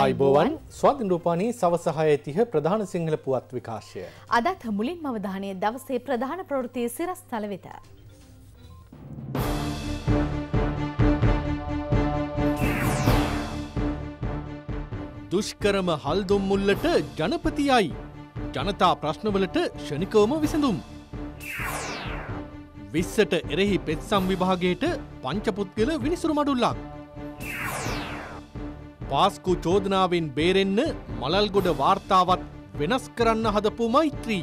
අයිබෝවන් ස්වාධින් රූපානී සවසහය තිහ ප්‍රධාන සිංහල පුවත් විකාශය. අදත් මුලින් මවධානය දවසේ ප්‍රධාන ප්‍රවෘතිය සිරස් තල වෙත. දුෂ්කරම හල්දොම් මුල්ලට ජනපතියයි. ජනතා ප්‍රශ්නවලට ෂණිකවම විසඳුම්. විස්සට එරෙහි පෙත්සම් විභාගයට පංචපුද්ගල විනිසුරු මඩුල්ලක්. පාස්කු චෝදනාවෙන් බේරෙන්න මලල්ගොඩ වාර්තාවත් වෙනස් කරන්න හදපු මෛත්‍රී.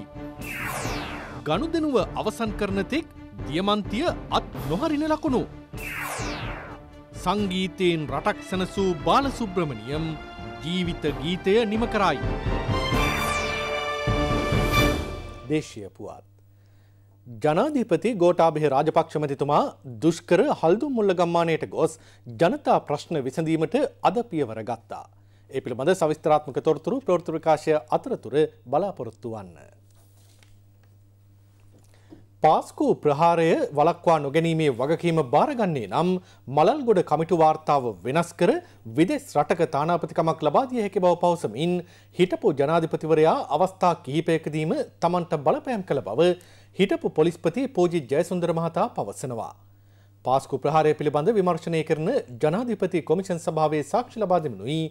ගනුදෙනුව අවසන් කරනතෙක් දියමන්තිය අත් නොහරින ලකුණු. සංගීතයෙන් රටක් සැනසූ බාලසුබ්‍රමණියම් ජීවිත ගීතය නිම කරයි. දේශය පුවත්. ජනාධීපති ගෝටාභය රාජපක්ෂමතිතුමා දුෂ්කර හල්දුම් මුල්ල ගම්මානයට ගොස් ජනතා ප්‍රශ්න විසඳීමට අද පියවර ගත්තා. ඒ පිළිබඳ සවිස්තරාත්මක තොරතුරු ප්‍රෘතිවිකාශය අතරතුර බලාපොරොත්තු වන්න. පාස්කු ප්‍රහාරය වලක්වා නොගැනීමේ වගකීම බාරගන්නේ නම් මලල්ගොඩ කමිටු වාර්තාව වෙනස් කර විදෙස් රටක තානාපතිකමක් ලබාදිය හැකි බව පවසමින් හිටපු ජනාධිපතිවරයා අවස්ථා කිහිපයකදීම තමන්ට බලපෑම් කළ බව හිටපු පොලිස්පති පෝජි ජයසුන්දර මහතා පවසනවා. පාස්කු ප්‍රහාරය පිළිබඳ විමර්ශනය කරන ජනාධිපති කොමිෂන් සභාවේ සාක්ෂි ලබාදමනුයි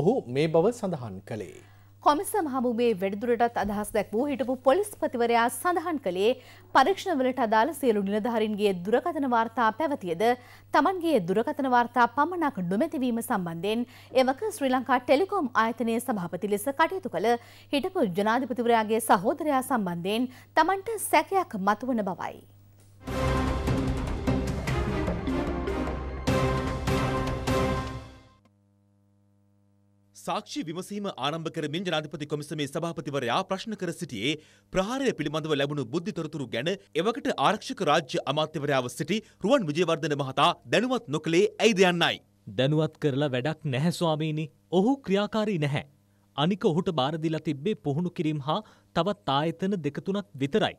ඔහු මේ බව සඳහන් කළේ. කොමිස මහමුමේ වැඩිදුරටත් අදහස් දැක් වූ හිටපු පොලිස්පතිවරයා සඳහන් කළේ පරීක්ෂණවලට අදාළ සියලු නිලධාරීන්ගේ දුරකථන වාර්තා පැවතියද තමන්ගේ දුරකථන වාර්තා පමණක් නොමැතිවීම සම්බන්ධයෙන් එවක ශ්‍රී ලංකා ටෙලිකොම් ආයතනයේ සභාපති ලෙස කටයුතු කළ හිටපු ජනාධිපතිවරයාගේ සහෝදරයා සම්බන්ධයෙන් තමන්ට සැකයක් මතුවන බවයි. සාක්ෂි විමසීම ආරම්භ කරමින් ජනාධිපති කොමිසමේ සභාපතිවරයා ප්‍රශ්න කර සිටියේ ප්‍රහාරය පිළිබඳව ලැබුණු බුද්ධි තොරතුරු ගැන එවකට ආරක්ෂක රාජ්‍ය අමාත්‍යවරයාව සිටි රුවන් විජේවර්ධන මහතා දැනුවත් නොකළේ ඇයිද යන්නයි. දැනුවත් කරලා වැඩක් නැහැ ස්වාමීනි. ඔහු ක්‍රියාකාරී නැහැ. අනික ඔහුට බාරදිලා තිබ්බේ පුහුණු කිරීම හා තවත් ආයතන දෙක තුනක් විතරයි.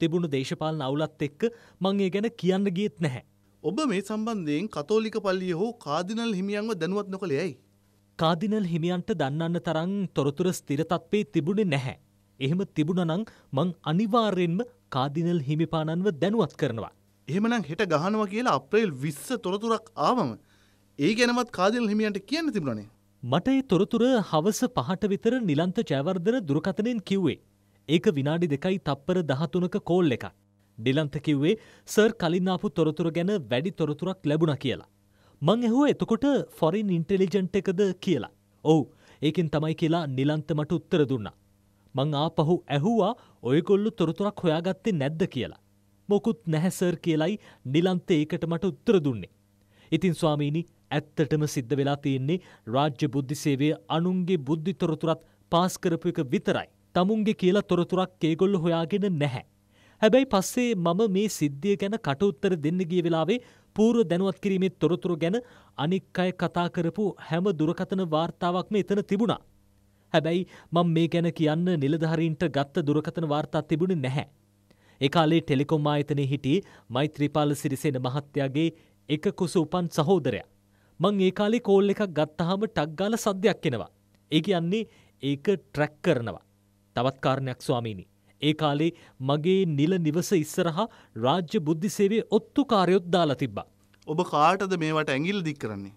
තිබුණු දේශපාලන අවුලත් එක්ක මං ඒ ගැන කියන්න ගියෙත් නැහැ. ඔබ මේ සම්බන්ධයෙන් කතෝලික පල්ලිය හෝ කාදිනල් හිමියන්ව දැනුවත් නොකළේ ඇයි? කාදිනල් හිමියන්ට දන්නන්න තරං තොරතුර ස්තිරතත්වේ තිබුණේ නැහැ. එහෙම තිබුණනං මං අනිවාර්යෙන්ම කාදිනල් හිමිපාණන්ව දැනුවත් කරනවා. එහෙමනම් හෙට ගහනවා කියලා අප්‍රේල් විස්ස තොරතුරක් ආවම. ඒ ගැනමත් කාදිනල් හිමියන්ට කියන්න තිබුණනේ. මට ඒ තොරතුර හවස පහට විතර නිලන්ත ජයවර්ධන දුරකතනෙන් කිව්වේ. ඒක විනාඩි දෙකයි තප්පර දහතුනක කෝල් එකක්. ඩිලන්ත කිව්වේ සර් කලින් ආපු තොරතුර ගැන වැඩි තොරතුරක් ලැබුණ කියලා. මං ඇහුව එතකොට ෆොරින් ඉන්ටෙලිජන්ට් එකද කියලා. ඔවු ඒකෙන් තමයි කියලා නිලන්ත මට උත්තර දුන්න. මං ආපහු ඇහුවා ඔයකොල්ලු තොරතුරක් හොයාගත්තේ නැද්ද කියලා. මොකුත් නැහැසර් කියලයි නිලන්ත ඒකට මට උත්තර දුන්නේ. ඉතින් ස්වාමීනි ඇත්තටම සිද්ධ වෙලා තියෙන්නේ රාජ්‍ය බුද්ධි සේවය අනුන්ගේ බුද්ධි තොරතුරත් පාස් කරපු එක විතරයි. තමුන්ගේ කියලා තොරතුරක් ඒගොල්ලු හොයාගෙන නැහැ. හැබැයි පස්සේ මම මේ සිද්ධිය ගැන කටඋත්තර දෙන්න ගිය වෙලාවේ පූර්ව දැනුවත් කිරීමේ තොරතුරු ගැන අනික් අය කතා කරපු හැම දුරකතන වාර්තාවක්ම එතන තිබුණා. හැබැයි මම මේ ගැන කියන්න නිලධාරීන්ට ගත්ත දුරකතන වාර්තා තිබුණේ නැහැ. ඒ කාලේ ටෙලිකොම් ආයතනයේ හිටි මෛත්‍රීපාල සිරිසේන මහත්තයාගේ එක කුස උපන් සහෝදරයා. මං ඒ කාලේ කෝල් එකක් ගත්තාම ටක් ගාලා සද්දයක් එනවා. ඒ කියන්නේ ඒක ට්‍රැක් කරනවා. තවත් කාරණයක් ස්වාමීනි. ඒ කාලේ මගේ නිල නිවස ඉස්සරහා රාජ්‍ය බුද්ධිසේවේ ඔත්තු කාරයොත් දාලා තිබ්බා. ඔබ කාටද මේවට ඇඟිල්ල දික් කරන්නේ?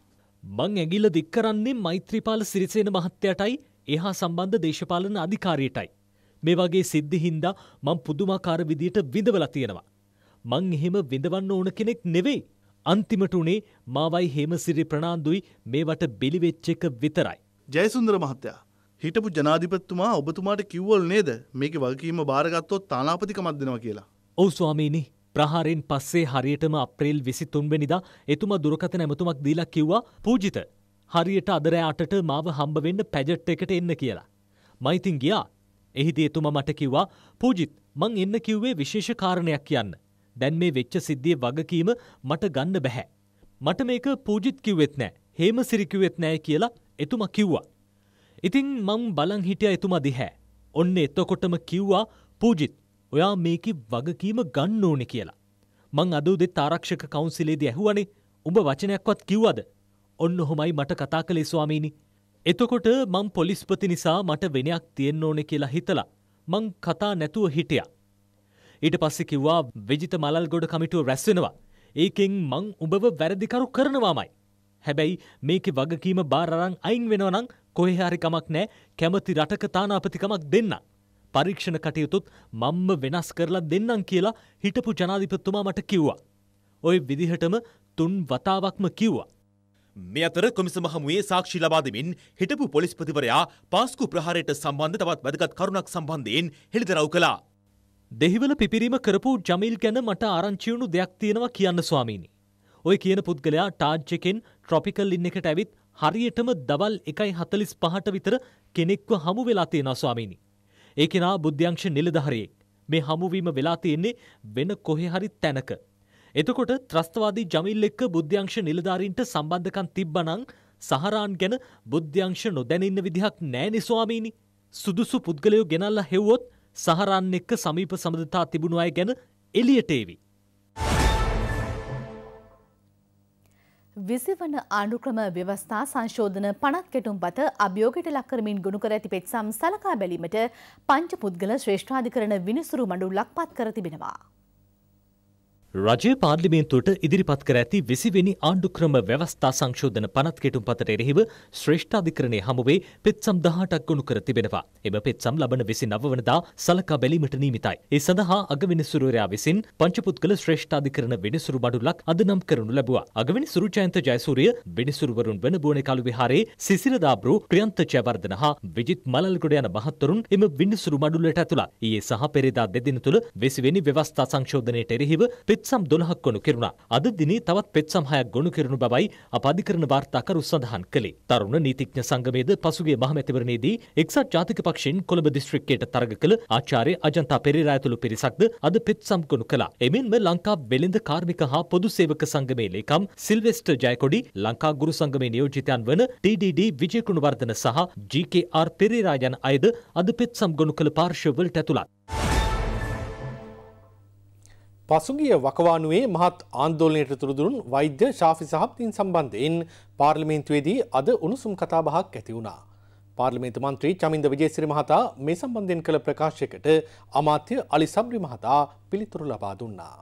මං ඇගිල්ල දික් කරන්නේ මෛත්‍රීපාල සිරිසේන මහත්තයටයි එහා සම්බන්ධ දේශපාලන අධිකාරියටයි. මේ වගේ සිද්ධි හින්දා මං පුදුමාකාර විදියට විඳවලා තියෙනවා. මං එහෙම විඳවන්න ඕන කෙනෙක් නෙවෙයි. අන්තිමට උනේ මාවයි හේමසිරි ප්‍රනාන්දුයි මේවට බිලිවෙච්ච එක විතරයි. ජයසුන්දර මහත්තයා හිටපු ජනාධිපත්තුමා ඔබතුමාට කිව්වල් නේද මේක වගකීම භාරගත්තොත් තානාපතිකමක් දෙනවා කියලා. ඔව් ස්වාමීනි ප්‍රහාරෙන් පස්සේ හරියටම අප්‍රේල් විසි තුන්වෙනිදා එතුමා දුරකත නැමතුමක් දීලා කිව්වා පූජිත හරියට අදරෑ අටට මාව හම්බවෙන්න පැජට් එකට එන්න කියලා. මයිතින් ගියා එහිදී එතුමා මට කිව්වා පූජිත් මං එන්න කිව්වේ විශේෂ කාරණයක් කියන්න. දැන් මේ වෙච්ච සිද්ධිය වගකීම මට ගන්න බැහැ. මට මේක පූජිත් කිව්වෙත් නෑ හේම සිරිකිව්වෙත් නෑ කියලා එතුමා කිව්වා. ඉතින් මං බලං හිටිය එතුමා දිහැ. ඔන්න එතකොටම කිව්වා පූජිත් ඔයා මේකි වගකීම ගන්න ඕනෙ කියලා. මං අදූදෙත් ආරක්ෂක කවුන්සිලේදී ඇහුවනේ උඹ වචනයක්වත් කිව්වද. ඔන්න හොමයි මට කතා කළේ ස්වාමීනි. එතකොට මං පොලිස්පති නිසා මට වෙනයක් තියෙන්න ඕනෙ කියලා හිතලා. මං කතා නැතුව හිටිය. ඊට පස්සෙ කිව්වා විජිත මලල් ගොඩ කමිටුව රැස්වෙනවා. ඒකෙන් මං උඹව වැරදිකරු කරනවාමයි. හැබැයි මේකෙ වගකීම බාරරං අයින් වෙනවනං කොහේ හරි කමක් නෑ කැමති රටක තානාපතිකමක් දෙන්න. පරීක්ෂණ කටයුතුත් මම්ම වෙනස් කරලා දෙන්නම් කියලා හිටපු ජනාධිපතිතුමා මට කිව්වා. ඔය විදිහටම තුන් වතාවක්ම කිව්වා. මේ අතර කොමිසම හමුවේ සාක්ෂි ලබා දෙමින් හිටපු පොලිස්පතිවරයා පාස්කු ප්‍රහාරයට සම්බන්ධ තවත් වැදගත් කරුණක් සම්බන්ධයෙන් හෙළිදරව් කළා. දෙහිවල පිපිරීම කරපු ජමිල් ගැන මට ආරංචිවුණු දෙයක් තියෙනවා කියන්න ස්වාමීනි. ඔය කියන පුද්ගලයා ටාජ්ජකෙන් ට්‍රොපිකල් ඉන්න එකට ඇවිත් හරියටම දවල් එකයි හතලිස් පහට විතර කෙනෙක්ව හමු වෙලා තියෙන ස්වාමීනි. ඒ කෙනා බුද්ධ්‍යංශ නිලධහරයෙක් මේ හමුවීම වෙලා තියෙන්නේ වෙන කොහෙ හරි තැනක. එතකොට ත්‍රස්තවාදී ජමිල් එක්ක බුද්ධ්‍යංශ නිලධාරීන්ට සම්බන්ධකම් තිබ්බනං සහරාන් ගැන බුද්ධ්‍යංශ නොදැනඉන්න විදිහක් නෑනි ස්වාමීනි සුදුසු පුද්ගලයෝ ගෙනල්ලා හෙව්වොත් සහරන් එක්ක සමීප සමඳතා තිබුණු අය ගැන එලියටේවි. විසිවන ආණුක්‍රම ව්‍යවස්ථා සංශෝධන පනත් කෙටුම් පත අභියෝගයට ලක්කරමින් ගුණු කර ඇති පෙත්සම් සලකා බැලීමට පංච පුද්ගල ශ්‍රේෂ්ඨාධිකරණ විනිසුරු මඩුල්ලක් පත් කර තිබෙනවා. රජය පාර්ලිමේන්තුවට ඉදිරිපත් කර ඇති විසිවෙනි ආණ්ඩුක්‍රම ව්‍යවස්ථා සංශෝධන පනත් කෙටුම් පතට එරෙහිව ශ්‍රේෂ්ඨාධිකරණය හමුවේ පෙත්සම් දහටක් ගොුණු කර තිබෙනවා. එම පෙත්සම් ලබන විසි නවවනදා සලකා බැලීමට නීමිතයි. ඒ සඳහා අගවිනිසුරුවරයා විසින් පංචපුද්ගල ශ්‍රේෂ්ඨාධිකරණ වෙනසුරු බඩුලක් අද නම් කරනු ලැබවා. අගවිනිසුරු ජයන්ත ජයසූරිය විනිසුරුවරුන් වන බෝනකලු විහාරේ සිසිරදාබ්‍රු ප්‍රියන්ත ජයවර්ධන හා විජිත් මලල්ගොඩ යන මහත්තුරුන් එම විනිසුරු මඩුල්ලට ඇතුළත්. ඊයේ සහ පෙරේදා දෙදින තුළ විසිවෙනි ව්‍යවස්ථා සංශෝධනයට එරෙහිව පෙත් පෙත්සම් දොළහක් ගොනු කෙරුණා. අද දිනේ තවත් පෙත්සම් හයක් ගොනු කෙරුණු බවයි අප අධිකරණ වාර්තාකරු සඳහන් කළේ. තරුණ නීතිඥ සංගමයේද පසුගිය මහමැතිවරණයේදී එක්සත් ජාතික පක්ෂයෙන් කොළඹ දිස්ත්‍රික්කයට තරග කළ ආචාර්ය අජන්තා පෙරේරා ඇතුළු පිරිසක්ද අද පෙත්සම් ගොනු කළා. එමෙන්ම ලංකා වෙළෙඳ කාර්මික හා පොදු සේවක සංගමේ ලේකම් සිල්වෙස්ටර් ජයකොඩි ලංකා ගුරු සංගමේ නියෝජිතයන් වන TDD විජයකුණවර්ධන සහ GKR පෙරේරා යන අයද අද පෙත්සම් ගොනු කළ පාර්ශවවලට ඇතුළත්. පසුගිය වකවානුවේ මහත් ආන්දෝලනයට තුරදුරුන් වෛද්‍ය ශාෆි සහප්තින් සම්බන්ධයෙන් පාර්ලිමේන්තුවේදී අද උණුසුම් කතා බහක් ඇති වුණා. පාර්ලිමේන්තු මන්ත්‍රී චමින්ද විජේසිරි මහතා මේ සම්බන්ධයෙන් කළ ප්‍රකාශයකට අමාත්‍ය අලි සබ්‍රි මහතා පිළිතුරු ලබා දුන්නා.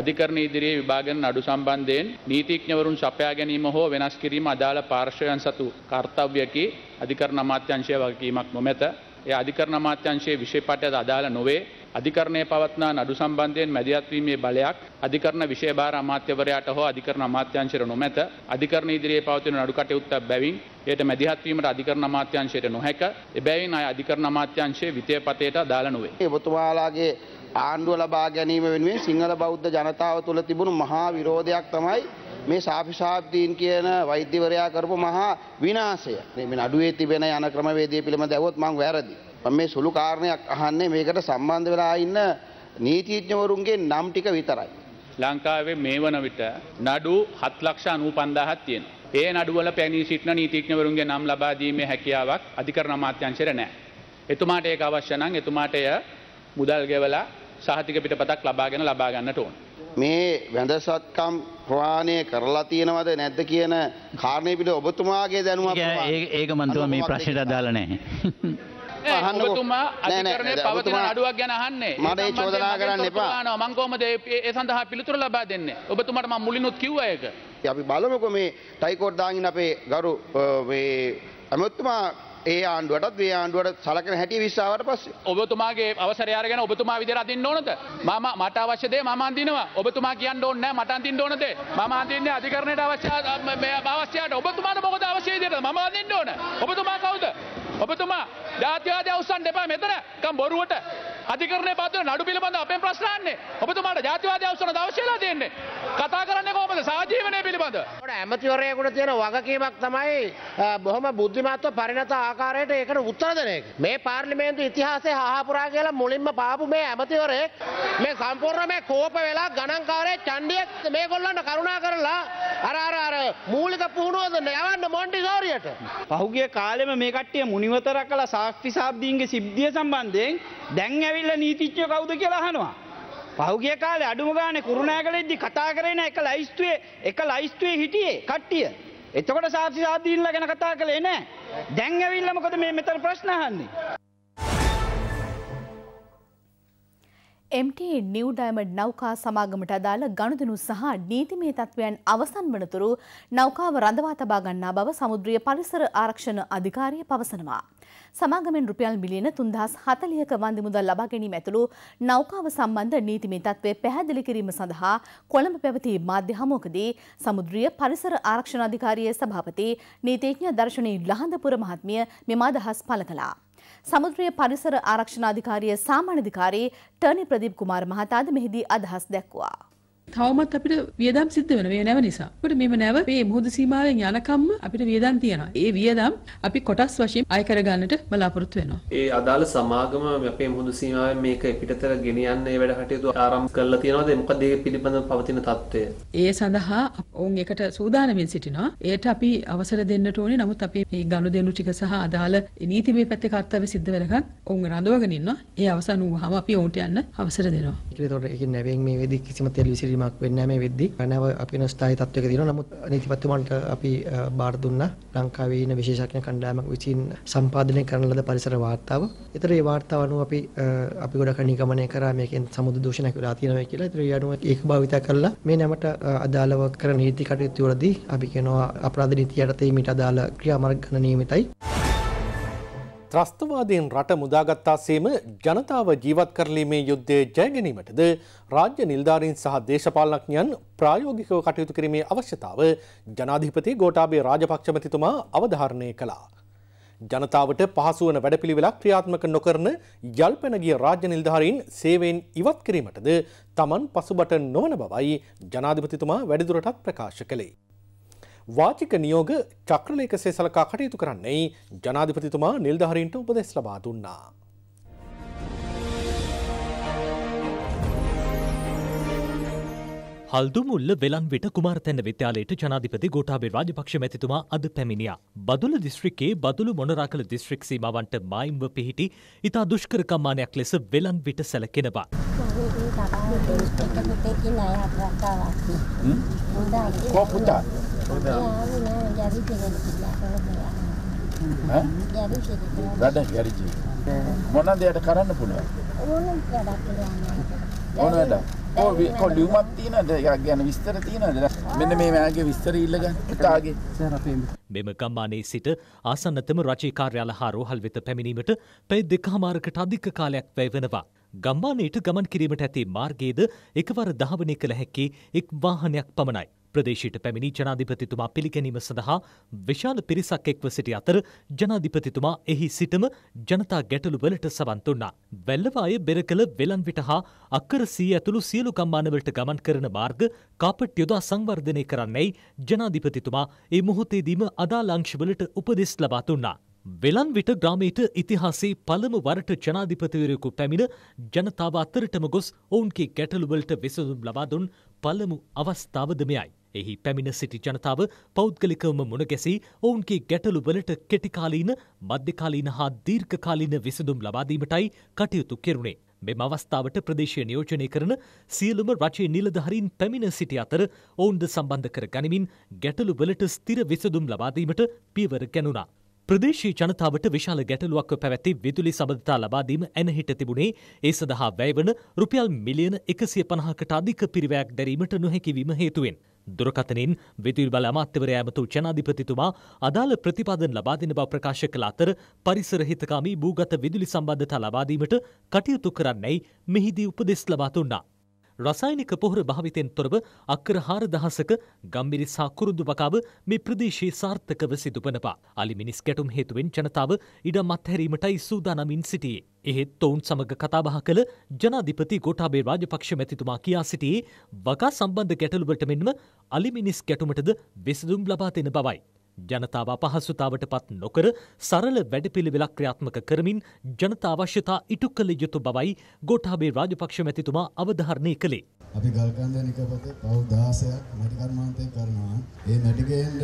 අධිකරණ ඉදිරියේ විභාගන අඩු සම්බන්ධයෙන් නීතිඥවරුන් සපයා ගැනීම හෝ වෙනස් කිරීම අදාළ පාර්ශ්වයන් සතු කර්තව්‍යකි අධිකරණ අමාත්‍යංශය වගකීමක් නොමැත. ඒ අධිකරණ අමාත්‍යංශයේ විෂය පාඨයට අදාළ නොවේ. අධිකරණය පවත්නා නඩු සම්බන්ධයෙන් මැදිහත්වීමේ බලයක් අධිකරණ විශේෂභාර අමාත්‍යවරයාට හෝ අධිකරණ අමාත්‍යංශයට නොමැත අධිකරණ ඉදිරියේ පවතින නඩු කටයුත්තක් බැවින් එයට මැදිහත්වීමට අධිකරණ අමාත්‍යංශයට නොහැක එබැවින් අය අධිකරණ අමාත්‍යංශයේ විත්‍යපතයට අදාළ නොවේ. ඔබතුමාලාගේ ආණ්ඩුව ලබා ගැනීම වෙනුවෙන් සිංහල බෞද්ධ ජනතාව තුළ තිබුණු මහා විරෝධයක් තමයි මේ ශාපිශාබ්දීන් කියන වෛද්‍යවරයා කරපු මහා විනාශය. මේ නඩුවේ තිබෙන යන ක්‍රමවේදය පිළිබඳ ඇවොත් මං වැරදි. මම මේ සුළු කාරණයක් අහන්නේ මේකට සම්බන්ධ වෙලා ඉන්න නීතිඥවරුන්ගේ නම් ටික විතරයි. ලංකාවේ මේ වන විට නඩු 7,95,000ක් තියෙනවා. ඒ නඩුවල පැනී සිටින නීතිඥවරුන්ගේ නම් ලබා දීමේ හැකියාවක් අධිකරණ අමාත්‍යංශයට නැහැ. එතුමාට ඒක අවශ්‍ය නම් එතුමාට එය මුදල් ගෙවලා සහතික පිටපතක් ලබාගෙන ලබා ගන්නට ඕන. මේ වැඳසත්කම් ප්‍රවාණය කරලා තියෙනවද නැද්ද කියන කාරණය පිට ඔබතුමාගේ දැනුවත් ඒක මන්තුව මේ ප්‍රශ්නයට අදාළ නැහැ. දෙයක් අහන්න ඔබතුමා අධිකරණයේ පවතින අඩුවක් ගැන අහන්නේ මට ඒ චෝදනා කරන්න එපා මං කොහොමද ඒ සඳහා පිළිතුරු ලබා දෙන්නේ ඔබතුමාට මම මුලිනුත් කිව්වා ඒක අපි බලමුකෝ මේ ටයිකෝඩ් දාගෙන අපේ ගරු මේ අමතුමා ඒ ආණ්ඩුවටත් මේ ආණ්ඩුවට සලකන හැටි විස්සාවට පස්සේ ඔබතුමාගේ අවසරය අරගෙන ඔබතුමා විදිහට අදින්න ඕනද මම මට අවශ්‍ය දේ මම අඳිනවා ඔබතුමා කියන්න ඕනේ නැහැ මට අඳින්න ඕන දේ මම අඳින්නේ අධිකරණයට අවශ්‍ය මේ අවශ්‍යයට ඔබතුමාට මොකද අවශ්‍ය විදිහට මම අඳින්න ඕන ඔබතුමා කවුද ඔබතුමා ජාතිවාදය අවසන් දෙපා මෙතන කම් බොරුවට අධිකරණය පත්වන නඩු පිළිබඳ අපේ ප්‍රශ්නන්නේ ඔබතුමාට ජාතිවාදය අවසන අවශ්‍යලා දෙන්නේ කතා කරන්නේ කොහොමද සාජීවනය පිළිබඳ ඇමතිවරයෙකුට තියෙන වගකීමක් තමයි බොහොම බුද්ධිමත්ව පරිණත ආකාරයට ඒකට උත්තර දෙන එක. මේ පාර්ලිමේන්තු ඉතිහාසයේ හාහපුරා කියලා මුලින්ම පාපු මේ ඇමතිවරයෙක් මේ සම්පූර්ණ මේ කෝප වෙලා ගණන්කාරයේ ඡණ්ඩියෙක් මේගොල්ලන්ට කරුණා කරලා අර අර අර මූලික පුහුණුවද යවන්න මොන්ටිසෝරියට. පහුගිය කාලෙම මේ කට්ටිය මුනි නිවත රකලා සාක්ෂි ශාබ්දීන්ගේ සිද්ධිය සම්බන්ධයෙන් දැන් ඇවිල්ලා නීතිච්චය කවුද කියලා අහනවා. පහුගිය කාලේ අඩුම ගානේ කුරුණෑගලෙද්දි කතා කරේ නැහැ එක ලයිස්තුවේ එක ලයිස්තුවේ හිටියේ කට්ටිය. එතකොට සාක්ෂි ශාබ්දීන්ලා ගැන කතා කළේ නැහැ. දැන් ඇවිල්ලා මොකද මේ මෙතන ප්‍රශ්න අහන්නේ? MT නිව් ඩයිමඩ් නෞකා සමාගමට අදාළ ගණුදනු සහ නීතිමය තත්ත්වයන් අවසන් වනතුරු නෞකාව රඳවා තබා ගන්නා බව සමුද්‍රිය පරිසර ආරක්ෂණ අධිකාරිය පවසනවා. සමාගමෙන් රුපියල් මිලියන තුන්දහස් හතලියක වන්දි මුදල් ලබා ගැනීම ඇතුළු නෞකාව සම්බන්ධ නීතිමය තත්ත්වය පැහැදිලි කිරීම සඳහා කොළඹ පැවති මාධ්‍ය හමුවකදී සමුද්‍රීය පරිසර ආරක්ෂණ අධිකාරියේ සභාපති නීතිඥ දර්ශනී ලහඳපුර මහත්මිය මෙම අදහස් පළ කළා. සමුද්‍රය පරිසර ආරක්ෂණ අධිකාරිය සාමාන්‍ය අධිකාරී ටර්නි ප්‍රදීප් කුමාර මහතාද මෙහිදී අදහස් දැක්වුවා. තවමත් අපිට වියදම් සිද්ධ වෙන මේ නැව නිසා. අපිට මේ නැව මේ මුහුදු සීමාවෙන් යනකම්ම අපිට වියදම් තියෙනවා. ඒ වියදම් අපි කොටස් වශයෙන් අය කරගන්නට බලාපොරොත්තු වෙනවා. ඒ අදාළ සමාගම අපේ මුහුදු සීමාවෙන් මේක පිටතර ගෙනියන්න ඒ වැඩ කටයුතු ආරම්භ කරලා තියෙනවද? මොකද ඒ පිළිබඳව පවතින තත්ත්වය? ඒ සඳහා ඔවුන් එකට සූදානමින් සිටිනවා. ඒට අපි අවසර දෙන්නට ඕනේ. නමුත් අපි මේ ගනුදෙනු ටික සහ අදාළ නීතිමය පැත්තේ කර්තව්‍ය සිද්ධ වෙනකන් ඔවුන් රඳවගෙන ඉන්නවා. ඒ අවසන් වූ වහම අපි ඔවුන්ට යන්න අවසර දෙනවා. ඒකට ඒතකොට ඒ නැවෙන් මේ වෙදී කිසිම තෙල් විසිරීම හැමක් වෙන්නේ මේ වෙද්දී. නැව අපි වෙන ස්ථායි තත්වයක තියෙනවා. නමුත් නීතිපතිතුමන්ට අපි බාර දුන්නා ලංකාවේ ඉන්න විශේෂඥ කණ්ඩායමක් විසින් සම්පාදනය කරන ලද පරිසර වාර්තාව. ඒතර ඒ වාර්තාව අනුව අපි අපි ගොඩක් නිගමනය කරා මේකෙන් සමුදු දූෂණයක් වෙලා තියෙනවා කියලා. ඒතර ඒ අනුව ඒක භාවිත කරලා මේ නැමට අදාළව කරන නීති කටයුතු වලදී අපි කියනවා අපරාධ නීතිය යටතේ මීට අදාළ ක්‍රියාමාර්ග ගණන නියමිතයි. ත්‍රස්තවාදයෙන් රට මුදාගත්තාසේම ජනතාව ජීවත් කරලීමේ යුද්ධය ජයගැනීමටද රාජ්‍ය නිල්ධාරීන් සහ දේශපාලනඥයන් ප්‍රායෝගිකව කටයුතු කිරීමේ අවශ්‍යතාව ජනාධිපති ගෝටාබේ රාජපක්ෂමතිතුමා අවධාරණය කළා. ජනතාවට පහසු වන වැඩපිළිවෙලක් ක්‍රියාත්මක නොකරන යල්පැනගිය රාජ්‍ය නිල්ධාරීන් සේවයෙන් ඉවත් කිරීමටද තමන් පසුබට නොවන බවයි ජනාධිපතිතුමා වැඩිදුරටත් ප්‍රකාශ කළේ. වාචික නියෝග චක්‍රලේකසේ සලකා කටයුතු කරන්නේ ජනාධිපතිතුමා නිල්ධහරීන්ට උපදෙස් ලබා දුන්නා. හල්දුමුල්ල වෙලන්විට කුමාරතැන විද්‍යාලයට ජනාධිපති ගෝටාබේ රාජපක්ෂ මැතිතුමා අද පැමිණියා. බදුල දිස්ත්‍රික්කේ බදුළු මොනරාකල දිස්ත්‍රික් සීමාවන්ට මායිම්ව පිහිටි ඉතා දුෂ්කරකම්මානයක් ලෙස වෙලන්විට සැලකෙනවා. පුතා වැඩ ගැරිජි මොනද යට කරන්න පුළුවන් ඕන වැඩ කො ලියුමත් තියනද ගැන විස්තර තියනද මෙන්න මේ මෑගේ විස්තර ඉල්ලගන්න තාගේ මෙම ගම්මානයේ සිට ආසන්නතම රජී කාර්යාල හා රෝහල් වෙත පැමිණීමට පැය දෙකහමාරකට අධික කාලයක් වැය වෙනවා. ගම්මානයට ගමන් කිරීමට ඇති මාර්ගයේද එකවර ධාවනය කළ හැකි එක් වාහනයක් පමණයි. ප්‍රදේශයට පැමිණි ජනාධිපතිතුමා පිළිගැනීම සඳහා විශාල පිරිසක් එක්ව සිටි අතර ජනාධිපතිතුමා එහි සිටම ජනතා ගැටළු වලට සවන් දුන්නා. වැල්ලවාය බෙරකළ වෙලන්විට හා අක්කර සී ඇතුළු සියලු ගම්මානවලට ගමන් කරන මාර්ග කාපට් යොදා සංවර්ධනය කරන්නයි ජනාධිපතිතුමා ඒ මොහොතේදීම අදාළ අංශවලට උපදෙස් ලබා දුන්නා. වෙලන් විට ග්‍රාමීට ඉතිහාසේ පළමු වරට ජනාධිපතිවරයකු පැමිණ ජනතාව අතරටම ගොස් ඔවුන්ගේ ගැටලුවලට වෙසඳුම් ලබාදුන් පළමු අවස්ථාවදමයයි. එහි පැමිණ සිටි ජනතාව පෞද්ගලිකවම මුණගැසී ඔවුන්ගේ ගැටලුවලට කෙටිකාලීන මධ්‍යකාලීන හා දීර්ඝකාලීන විසඳුම් ලබාදීමටයි කටයුතු කෙරුණේ. මෙම අවස්ථාවට ප්‍රදේශය නියෝජනය කරන සියලුම රජයේ නිලධහරින් පැමිණ සිටි අතර ඔවුන්ද සම්බන්ධ කර ගනිමින් ගැටලුවලට ස්තිර විසඳුම් ලබාදීමට පියවර ගැනුණා. ප්‍රදේශී ජනතාවට විශාල ගැටලුවක් පැවැති විදුලි සබඳතා ලබාදීම ඇනහිට තිබුණේ ඒ සඳහා වැයවන රුපියල් මිලියන එකසිය පණහකට අධික පිරිවයක් දැරීමට නොහැකිවීම හේතුවෙන්. දුරකතනින් විදුල් බල අමාත්‍යවරයා ඇමතු ජනාධිපතිතුමා අදාළ ප්‍රතිපාදන ලබා දෙන බව ප්‍රකාශ කළ අතර පරිසර හිතකාමී භූගත විදුලි සම්බන්ධතා ලබා දීමට කටයුතු කරන්නයි මෙහිදී උපදෙස් ලබා දුන්නා. රසායනික පොහොර භාවිතයෙන් තොරව අක්කර හාර දහසක ගම්මිරිසා කුරුදු වකාව මේ ප්‍රදේශයේ සාර්ථකව සිදුවනවා. අලි මිනිස් ගැටුම් හේතුවෙන් ජනතාව ඉඩම් අත්හැරීමටයි සූදානමින් සිටියේ. එහෙත් ඔවුන් සමග කතාබහ කළ ජනාධිපති ගෝඨාභය රාජපක්ෂ මැතිතුමා කියා සිටියේ වකා සම්බන්ධ ගැටලුවලට මෙන්ම අලි මිනිස් ගැටුමටද විසඳුම් ලබා දෙන බවයි. ජනතාව අපහසුතාවට පත් නොකර සරල වැඩපිළිවෙලක් ක්‍රියාත්මක කරමින් ජනතා අවශ්‍යතා ඉටු කළ යුතු බවයි ගෝඨාභය රාජපක්ෂ මැතිතුමා අවධාරණය කළේ. අපි ගල්කන්ද නිකපතේ පව් 16ක් මැටි කර්මාන්තයක් කරනවා. ඒ මැටි ගේන්න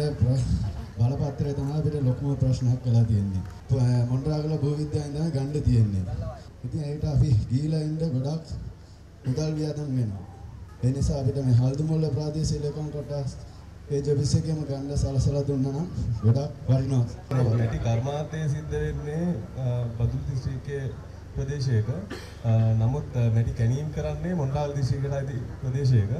බලපත්‍රය තමයි අපිට ලොකුම ප්‍රශ්නයක් වෙලා තියෙන්නේ. මොණරාගල භූවිද්‍යාව ඉඳන් ගන්න තියෙන්නේ. ඉතින් ඒකට අපි ගිහිලා ඉන්න ගොඩක් මුදල් ව්‍යාදම් වෙනවා. ඒ නිසා අපිට මේ හල්දුමුල්ල ප්‍රාදේශීය ලේකම් කොටස් ඒ ජොබිස් එකේම ගන්න සලසලා දුන්නා නම් ගොඩක් වටිනවා. ඒටි කර්මාන්තයේ සිද්ධ වෙන්නේ බදුල් දිස්ත්‍රික්කයේ ප්‍රදේශයක. නමුත් මැටි කැණීම් කරන්නේ මොණ්ඩාල් දිස්ත්‍රික්කයට අයිති ප්‍රදේශයක.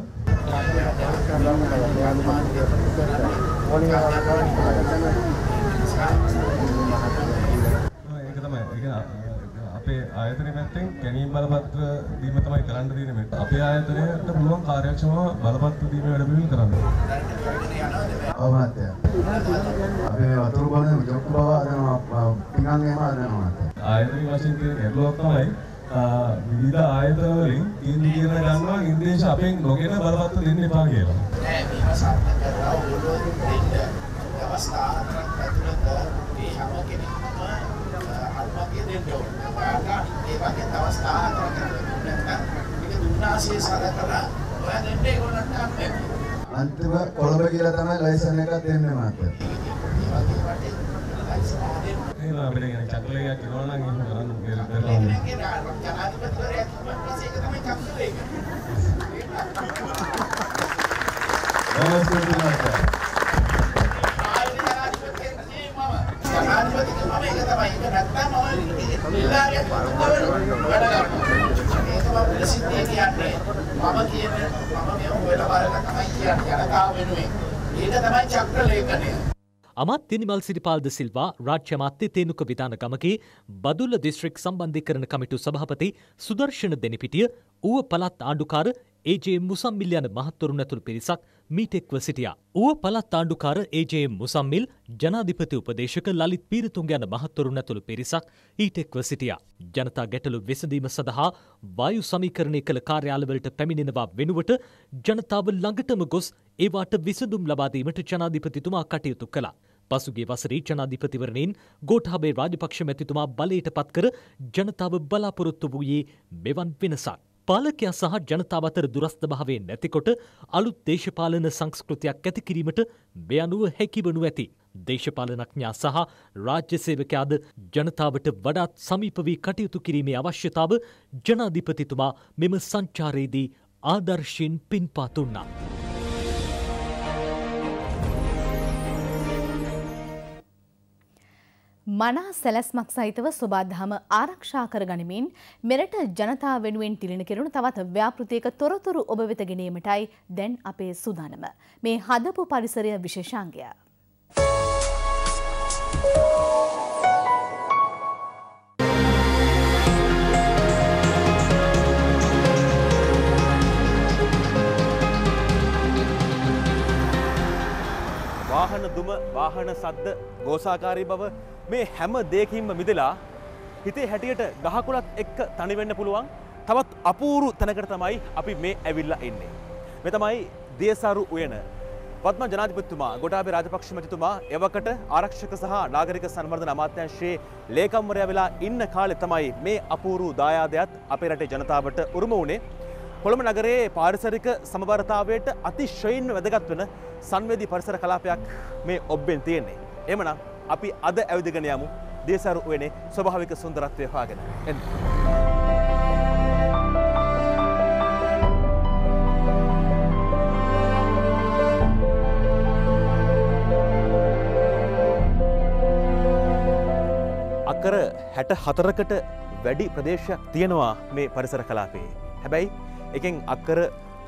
ඒක තමයි. ඒක අපේ ආයතනය පැත්තෙන් ගැනීම් බලපත්‍ර දීම තමයි කරන්න තියෙන්නේ මේ. අපේ ආයතනයට පුළුවන් කාර්යක්ෂමව බලපත්‍ර දීම වැඩපිළිවෙල කරන්න. ඔව් මහත්තයා. අපේ වතුර බලන ජොක්කු බව දෙනවා පිඟන් එම දෙනවා මහත්තයා. ආයතනයේ වශයෙන් තියෙන ගැටලුවක් තමයි විවිධ ආයතන වලින් ඉන්දිය කියන ගන්නවා ඉන්දේශ අපෙන් නොගෙන බලපත්‍ර දෙන්න එපා කියලා. නෑ මේක සම්පූර්ණ කරලා ඕගොල්ලෝ වගේ තව ස්ථානවල මේක දුන්නාසේ සලකලා ඔයා දෙන්න ඒගොල්ලන්ට අපේ අන්තිම කොළඹ කියලා තමයි ලයිසන් එකක් දෙන්නේ මාත් එහෙනම් අපිට يعني චක්‍රලයක් කරනවා නම් එහෙම කරන්න කියලා කරලා ජනාධිපතිවරයා කිව්වා මේක තමයි චක්‍රලයක ජනතාව වෙනුවෙන්. ඒක තමයි චක්‍ර ලේඛනය. අමත් තිනිමල් සිරිපාල්ද සිල්වා රාජ්‍ය අමාත්‍ය තේනුක විධාන ගමකේ බදුල්ල දිස්ත්‍රික් සම්බන්ධීකරණ කමිටු සභාපති සුදර්ශන දෙනිපිටිය ඌව පළාත් ආණ්ඩුකාර ඒජේ මුසම්මිල් යන මහත්වරුන් ඇතුළු පිරිසක් මීටෙක්ව සිටියා. ඌව පළත් ආණ්ඩුකාර ඒජේ මුසම්මිල් ජනාධිපති උපදේශක ලලිත් පීරිතුන් යන මහත්වරුන් ඇතුළු පිරිසක් ඊටෙක්ව සිටියා. ජනතා ගැටලු විසඳීම සඳහා වායු සමීකරණය කළ කාර්යාලවලට පැමිණෙනවා වෙනුවට ජනතාව ළඟටම ගොස් ඒවාට විසඳුම් ලබාදීමට ජනාධිපතිතුමා කටයුතු කළා. පසුගේ වසරේ ජනාධිපතිවරණයෙන් ගෝටහබේ රාජපක්ෂ මැතිතුමා බලයට පත්කර ජනතාව බලාපොරොත්තු වූයේ මෙවන් වෙනසක්. පාලකයා සහ ජනතාව අතර දුරස්ථභාවය නැතිකොට අලුත් දේශපාලන සංස්කෘතියක් ඇති කිරීමට මේ අනුව හැකිවනු ඇති. දේශපාලනඥා සහ රාජ්‍ය සේවකයාද ජනතාවට වඩාත් සමීප වී කටයුතු කිරීමේ අවශ්‍යතාව ජනාධිපතිතුමා මෙම සංචාරයේදී ආදර්ශයෙන් පින්පා දුන්නා. මනා සැලැස්මක් සහිතව සොබාදහම ආරක්ෂා කර ගනිමින් මෙරට ජනතා වෙනුවෙන් තිලින කෙරුණු තවත් ව්‍යාපෘතියක තොරතුරු ඔබ වෙත ගෙනීමටයි දැන් අපේ සූදානම. මේ හදපු පරිසරය විශේෂාංගය. Thank you. වාහන දුම වාහන සද්ද ගෝසාකාරී බව මේ හැම දෙයකින්ම මිදලා හිතේ හැටියට ගහකුලත් එක්ක තනිවෙන්න පුළුවන් තවත් අපූරු තැනකට තමයි අපි මේ ඇවිල්ලා ඉන්නේ. මෙ තමයි දියසරු උයන පත්ම ජනාධිපතිතුමා ගොඩාබේ රාජපක්ෂ මැතිතුමා එවකට ආරක්ෂක සහ නාගරික සංවර්ධන අමාත්‍යංශයේ ලේකම්වරයා වෙලා ඉන්න කාලේ තමයි මේ අපූරු දායාදයක් අපේ රටේ ජනතාවට උරුම වුණේ. කොළඹ නගරයේ පාරිසරික සමබරතාවයට අතිශයින් වැදගත් වෙන සංවේදී පරිසර කලාපයක් මේ ඔබ්බෙන් තියෙන්නේ. එහෙමනම් අපි අද ඇවිදගෙන යමු දේසරු වෙනේ ස්වභාවික සුන්දරත්වය හොයාගෙන. එන්න. අකර 64කට වැඩි ප්‍රදේශයක් තියෙනවා මේ පරිසර කලාපයේ. හැබැයි එකෙන් අක්කර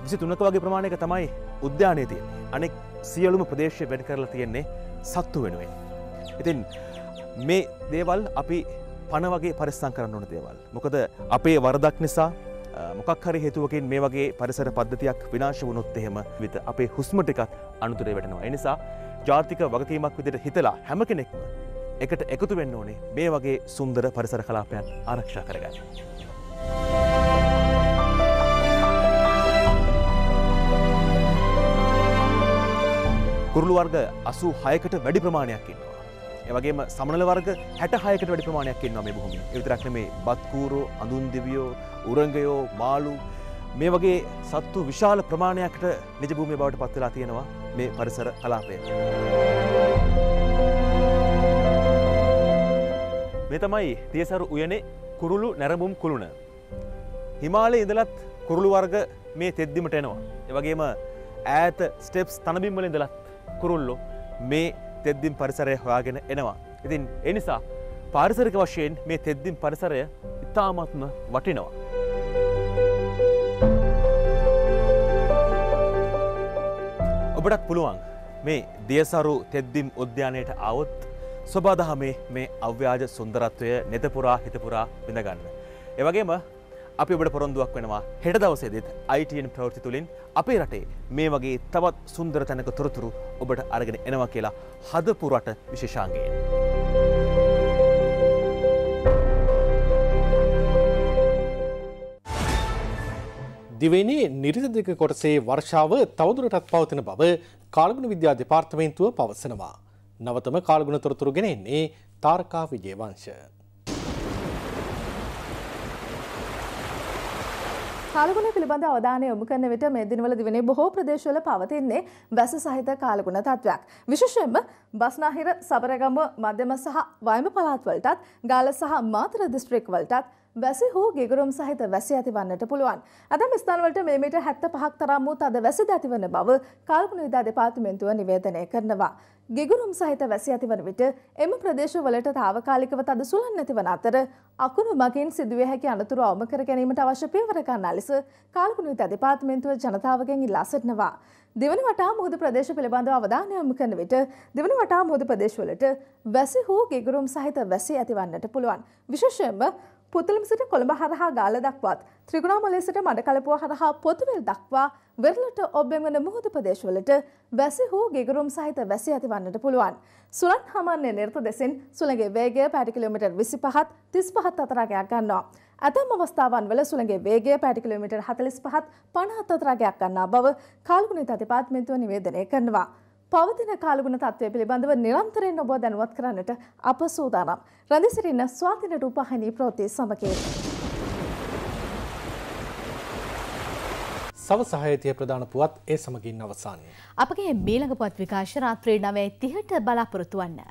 විසි තුනක වගේ ප්‍රමාණයක තමයි උද්‍යානය තිය අනෙක් සියලුම ප්‍රදේශය වැඩ කරලා තියෙන්නේ සත්තු වෙනුවෙන්. ඉතින් මේ දේවල් අපි පණ වගේ පරිස්සං කරන්න ඕන දේවල්. මොකද අපේ වරදක් නිසා මොකක් හරි හේතුවකින් මේ වගේ පරිසර පද්ධතියක් විනාශ වුණොත් එහෙම විත අපේ හුස්ම ටිකත් අනුතරේ වැටෙනවා. ඒ නිසා ජාතික වගකීමක් විදිහට හිතලා හැම කෙනෙක්ම එකට එකතු වෙන්න ඕනේ මේ වගේ සුන්දර පරිසර කලාපයන් ආරක්ෂා කරගන්න. Thank you. කුරුළු වර්ග 86කට වැඩි ප්‍රමාණයක් ඉන්නවා. ඒ වගේම සමනල වර්ග 66කට වැඩි ප්‍රමාණයක් ඉන්නවා මේ භූමියේ. ඒ විතරක් නෙමේ බත්කූරෝ, අඳුන් දෙවියෝ, උරංගයෝ, මාළු මේ වගේ සත්තු විශාල ප්‍රමාණයකට නිජ භූමිය බවට පත් වෙලා තියෙනවා මේ පරිසර කලාපය. මේ තමයි තියසරු උයනේ කුරුළු නැරඹුම් කුළුණ. හිමාලයේ ඉඳලත් කුරුළු වර්ග මේ තෙද්දිමට එනවා. ඒ වගේම ඈත ස්ටෙප්ස් තනබිම් වල ඉඳලත් කුරුල්ලෝ මේ තෙද්දිම් පරිසරය හොයාගෙන එනවා. ඉතින් එනිසා පාරිසරික වශයෙන් මේ තෙද්දිම් පරිසරය ඉතාමත්ම වටිනවා. ඔබටත් පුළුවන් මේ දියසරු තෙද්දිම් උද්‍යානයට આવොත් ස්වබාදහමේ මේ අව්‍යාජ සුන්දරත්වය නෙතපුරා හිතපුරා විඳගන්න. එවගේම අපි ඔබට පොරොන්දුවක් වෙනවා හෙට දවසේදෙත් ITN ප්‍රවෘත්ති තුලින් අපේ රටේ මේ වගේ තවත් සුන්දර තැනක තොරතුරු ඔබට අරගෙන එනවා කියලා හදපු රට විශේෂාංගයෙන්. දිවෙනි නිරිත දෙක කොටසේ වර්ෂාව තවදුරටත් පවතින බව කාලගුණ විද්‍යා දෙපාර්තමේන්තුව පවසනවා. නවතම කාලගුණ තොරතුරු ගෙනෙන්නේ තාර්කා විජේවංශ. කාලගුණ පිළිබඳ අවධානය යොමු කරන විට මේ දිනවල දිවනේ බොහෝ ප්‍රදේශවල පවතින්නේ බැස සහිත කාලගුණ තත්ත්වයක්. විශේෂයෙන්ම බස්නාහිර, සබරගම, මධ්‍යම සහ වයඹ පළාත්වලටත්, ගාල්ල සහ මාතර දිස්ත්‍රික්කවලටත් වැසි හෝ ගෙගරුම් සහිත වැසි ඇතිවන්නට පුළුවන්. ඇදම් ස්ථානවලට මේමට හැත්ත පහක් තරම් වූ අද වැසි ඇතිවන බව කල්පන විදා දෙපාර්තමේන්තුව නිවේදනය කරනවා. ගෙගුරුම් සහිත වැසි ඇතිවන විට එම ප්‍රදේශවලට තාවකාලිකව තද සුළන් නැතිවන අතර අකුණු මගින් සිදුවේ හැකි අනතුරු අවම කර ගැනීමට අවශ්‍ය පියවර ගන්නා ලෙස කල්පන විදා දෙපාර්තමේන්තුව ජනතාවගෙන් ඉල්ලා සිටිනවා. දෙවනි වටා මුහුදු ප්‍රදේශ පිළිබඳව අවධානය යොමු කරන විට දෙවනි වටා මුහුදු ප්‍රදේශවලට වැසි හෝ ගෙගුරුම් සහිත වැසි ඇතිවන්නට පුළුවන්. විශේෂයෙන්ම පුතුලම් සිට කොළඹ හරහා ගාල දක්වත් ත්‍රිගුණාමලය සිට මඩකලපුව හරහා පොතුවල් දක්වා වෙරළට ඔබ්බෙන් වන මුහුද ප්‍රදේශවලට වැසි හෝ ගිගරුම් සහිත වැසි ඇතිවන්නට පුළුවන්. සුළන් හමන්නේ නිර්ත දෙසින් සුළගේ වේගය පැට කිලෝමීටර් 25ත් 35ත් අතරගයක් ගන්නවා. ඇතම් අවස්ථාවන් වල සුළගේ වේගය පැට කිලෝමීටර් 45ත් 50ත් අතරගයක් ගන්නා බව කාල්ගුණිත අධිපාර්තමේන්තුව නිවේදනය කරනවා. පවතින කාලගුණ තත්ත්වය පිළිබඳව නිරන්තරයෙන් ඔබ දැනුවත් කරන්නට අප සූදානම්. රැඳී සිටින ස්වාතින රූපහිනී ප්‍රවෘත්ති සමගින්. සවස හයතිය ප්‍රධාන පුවත් ඒ සමගින් අවසානය. අපගේ මීළඟ පුවත් විකාශ රාත්‍රී 9:30ට බලාපොරොත්තු වන්න.